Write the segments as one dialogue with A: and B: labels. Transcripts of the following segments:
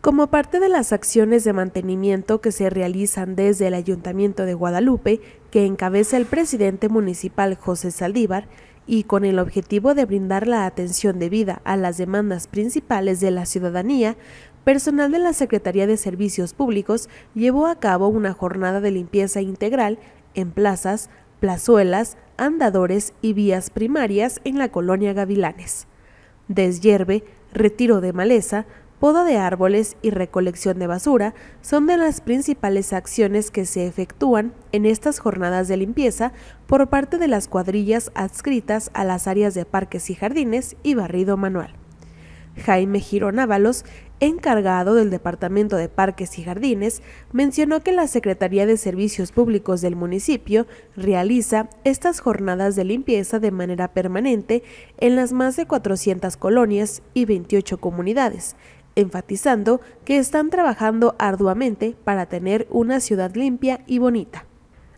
A: Como parte de las acciones de mantenimiento que se realizan desde el Ayuntamiento de Guadalupe, que encabeza el presidente municipal José Saldívar, y con el objetivo de brindar la atención debida a las demandas principales de la ciudadanía, personal de la Secretaría de Servicios Públicos llevó a cabo una jornada de limpieza integral en plazas, plazuelas, andadores y vías primarias en la colonia Gavilanes. Desyerbe, retiro de maleza, poda de árboles y recolección de basura son de las principales acciones que se efectúan en estas jornadas de limpieza por parte de las cuadrillas adscritas a las áreas de parques y jardines y barrido manual. Jaime Girón Ábalos, encargado del Departamento de Parques y Jardines, mencionó que la Secretaría de Servicios Públicos del municipio realiza estas jornadas de limpieza de manera permanente en las más de 400 colonias y 28 comunidades, enfatizando que están trabajando arduamente para tener una ciudad limpia y bonita.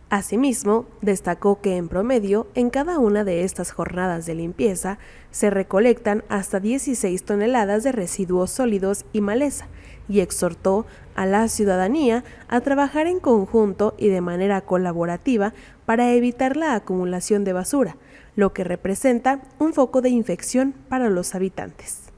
A: Asimismo, destacó que en promedio en cada una de estas jornadas de limpieza se recolectan hasta 16 toneladas de residuos sólidos y maleza, y exhortó a la ciudadanía a trabajar en conjunto y de manera colaborativa para evitar la acumulación de basura, lo que representa un foco de infección para los habitantes.